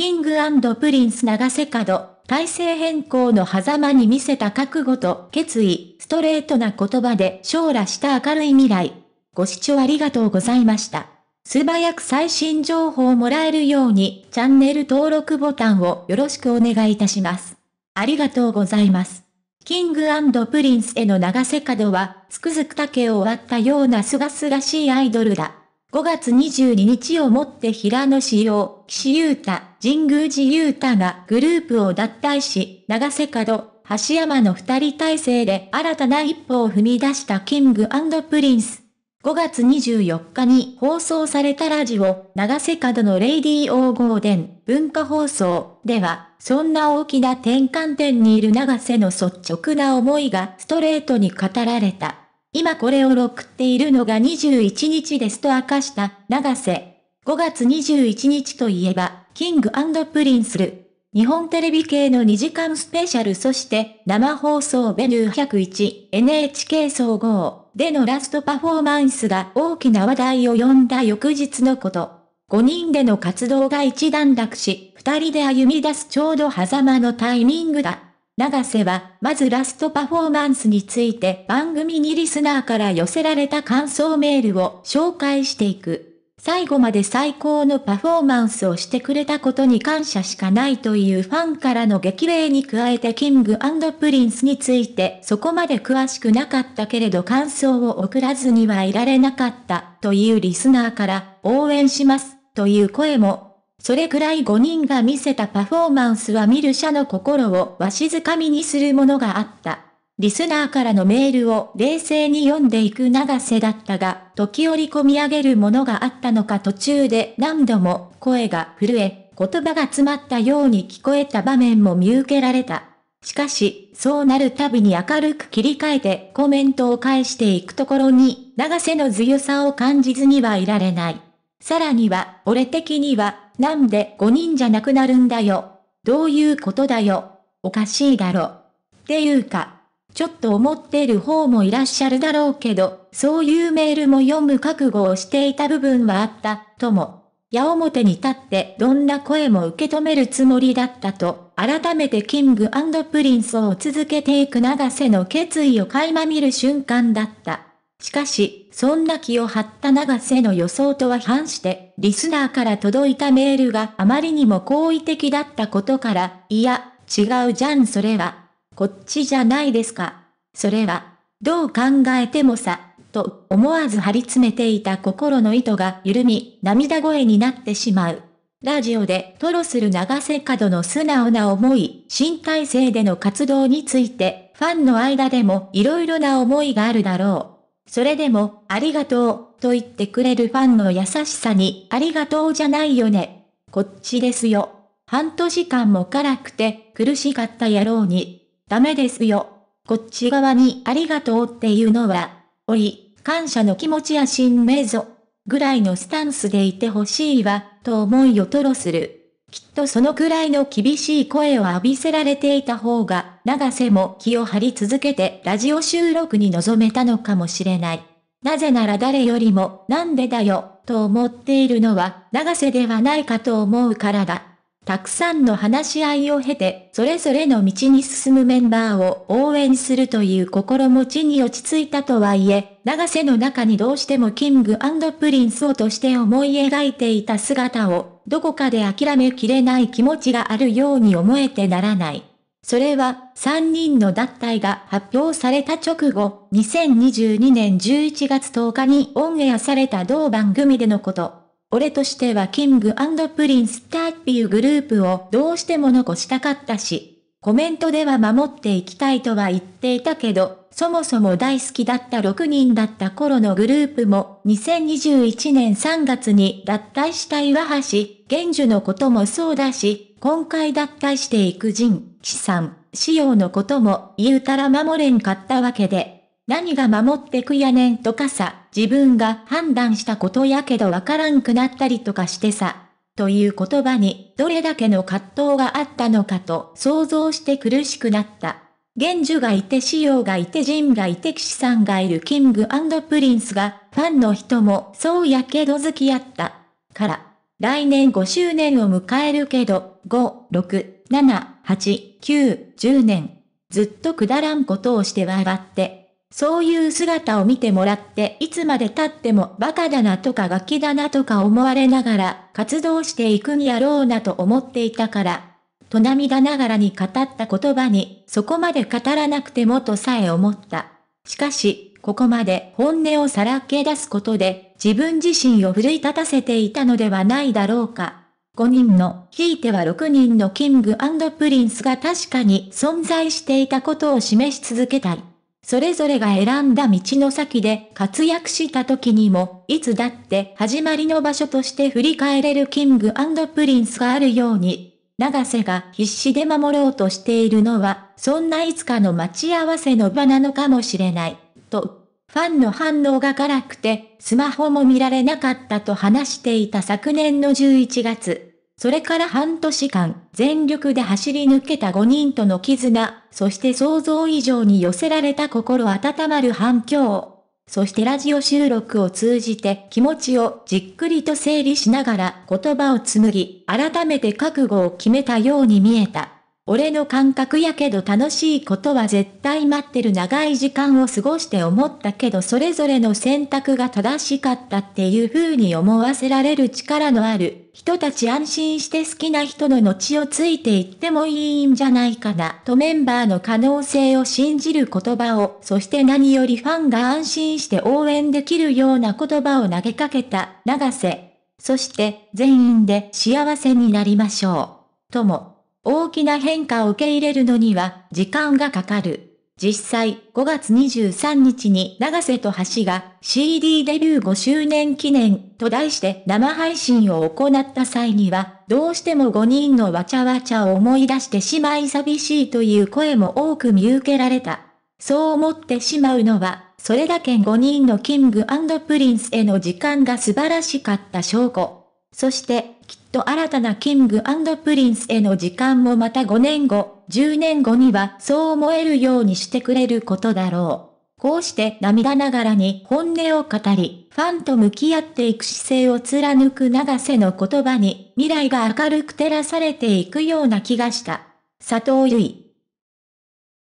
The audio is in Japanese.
キングプリンス長瀬角、体制変更の狭間に見せた覚悟と決意、ストレートな言葉で将来した明るい未来。ご視聴ありがとうございました。素早く最新情報をもらえるように、チャンネル登録ボタンをよろしくお願いいたします。ありがとうございます。キングプリンスへの長瀬角は、つくづく竹を割ったようなすがすしいアイドルだ。5月22日をもって平野志陽、岸優太、神宮寺優太がグループを脱退し、長瀬角、橋山の二人体制で新たな一歩を踏み出したキングプリンス。5月24日に放送されたラジオ、長瀬角のレイディーオー・ゴーデン、文化放送では、そんな大きな転換点にいる長瀬の率直な思いがストレートに語られた。今これを送っているのが21日ですと明かした、長瀬。5月21日といえば、キングプリンスル。日本テレビ系の2時間スペシャルそして生放送ベニュー 101NHK 総合でのラストパフォーマンスが大きな話題を呼んだ翌日のこと。5人での活動が一段落し、2人で歩み出すちょうど狭間のタイミングだ。長瀬は、まずラストパフォーマンスについて番組にリスナーから寄せられた感想メールを紹介していく。最後まで最高のパフォーマンスをしてくれたことに感謝しかないというファンからの激励に加えてキングプリンスについてそこまで詳しくなかったけれど感想を送らずにはいられなかったというリスナーから応援しますという声もそれくらい5人が見せたパフォーマンスは見る者の心をわしづかみにするものがあった。リスナーからのメールを冷静に読んでいく長瀬だったが、時折込み上げるものがあったのか途中で何度も声が震え、言葉が詰まったように聞こえた場面も見受けられた。しかし、そうなるたびに明るく切り替えてコメントを返していくところに、長瀬の強さを感じずにはいられない。さらには、俺的には、なんで5人じゃなくなるんだよ。どういうことだよ。おかしいだろ。っていうか、ちょっと思ってる方もいらっしゃるだろうけど、そういうメールも読む覚悟をしていた部分はあった、とも。矢面に立ってどんな声も受け止めるつもりだったと、改めてキングプリンスを続けていく流瀬の決意を垣間見る瞬間だった。しかし、そんな気を張った長瀬の予想とは反して、リスナーから届いたメールがあまりにも好意的だったことから、いや、違うじゃんそれは。こっちじゃないですか。それは、どう考えてもさ、と思わず張り詰めていた心の糸が緩み、涙声になってしまう。ラジオでトロする長瀬角の素直な思い、新体制での活動について、ファンの間でも色々な思いがあるだろう。それでも、ありがとう、と言ってくれるファンの優しさに、ありがとうじゃないよね。こっちですよ。半年間も辛くて、苦しかった野郎に。ダメですよ。こっち側にありがとうっていうのは、おい、感謝の気持ちや新名ぞ。ぐらいのスタンスでいてほしいわ、と思いを吐露する。きっとそのくらいの厳しい声を浴びせられていた方が、長瀬も気を張り続けてラジオ収録に臨めたのかもしれない。なぜなら誰よりも、なんでだよ、と思っているのは、長瀬ではないかと思うからだ。たくさんの話し合いを経て、それぞれの道に進むメンバーを応援するという心持ちに落ち着いたとはいえ、長瀬の中にどうしてもキングプリンスをとして思い描いていた姿を、どこかで諦めきれない気持ちがあるように思えてならない。それは、3人の脱退が発表された直後、2022年11月10日にオンエアされた同番組でのこと。俺としてはキングプリンスターっていうグループをどうしても残したかったし、コメントでは守っていきたいとは言っていたけど、そもそも大好きだった6人だった頃のグループも、2021年3月に脱退した岩橋、玄樹のこともそうだし、今回脱退していく陣、地さん、仕様のことも言うたら守れんかったわけで、何が守ってくやねんとかさ、自分が判断したことやけどわからんくなったりとかしてさ。という言葉に、どれだけの葛藤があったのかと想像して苦しくなった。玄樹がいて、仕様がいて、ジンがいて、岸さんがいるキングプリンスが、ファンの人もそうやけど付き合った。から、来年5周年を迎えるけど、5、6、7、8、9、10年。ずっとくだらんことをして笑って、そういう姿を見てもらっていつまで経ってもバカだなとかガキだなとか思われながら活動していくんやろうなと思っていたから、と涙ながらに語った言葉にそこまで語らなくてもとさえ思った。しかし、ここまで本音をさらけ出すことで自分自身を奮い立たせていたのではないだろうか。5人の、ひいては6人のキングプリンスが確かに存在していたことを示し続けたい。それぞれが選んだ道の先で活躍した時にも、いつだって始まりの場所として振り返れるキングプリンスがあるように、長瀬が必死で守ろうとしているのは、そんないつかの待ち合わせの場なのかもしれない、と。ファンの反応が辛くて、スマホも見られなかったと話していた昨年の11月。それから半年間、全力で走り抜けた5人との絆、そして想像以上に寄せられた心温まる反響。そしてラジオ収録を通じて気持ちをじっくりと整理しながら言葉を紡ぎ、改めて覚悟を決めたように見えた。俺の感覚やけど楽しいことは絶対待ってる長い時間を過ごして思ったけどそれぞれの選択が正しかったっていう風に思わせられる力のある人たち安心して好きな人の後をついていってもいいんじゃないかなとメンバーの可能性を信じる言葉をそして何よりファンが安心して応援できるような言葉を投げかけた永瀬そして全員で幸せになりましょうとも大きな変化を受け入れるのには時間がかかる。実際、5月23日に長瀬と橋が CD デビュー5周年記念と題して生配信を行った際には、どうしても5人のわちゃわちゃを思い出してしまい寂しいという声も多く見受けられた。そう思ってしまうのは、それだけ5人のキングプリンスへの時間が素晴らしかった証拠。そして、きっと新たなキングプリンスへの時間もまた5年後、10年後にはそう思えるようにしてくれることだろう。こうして涙ながらに本音を語り、ファンと向き合っていく姿勢を貫く長瀬の言葉に未来が明るく照らされていくような気がした。佐藤ゆい。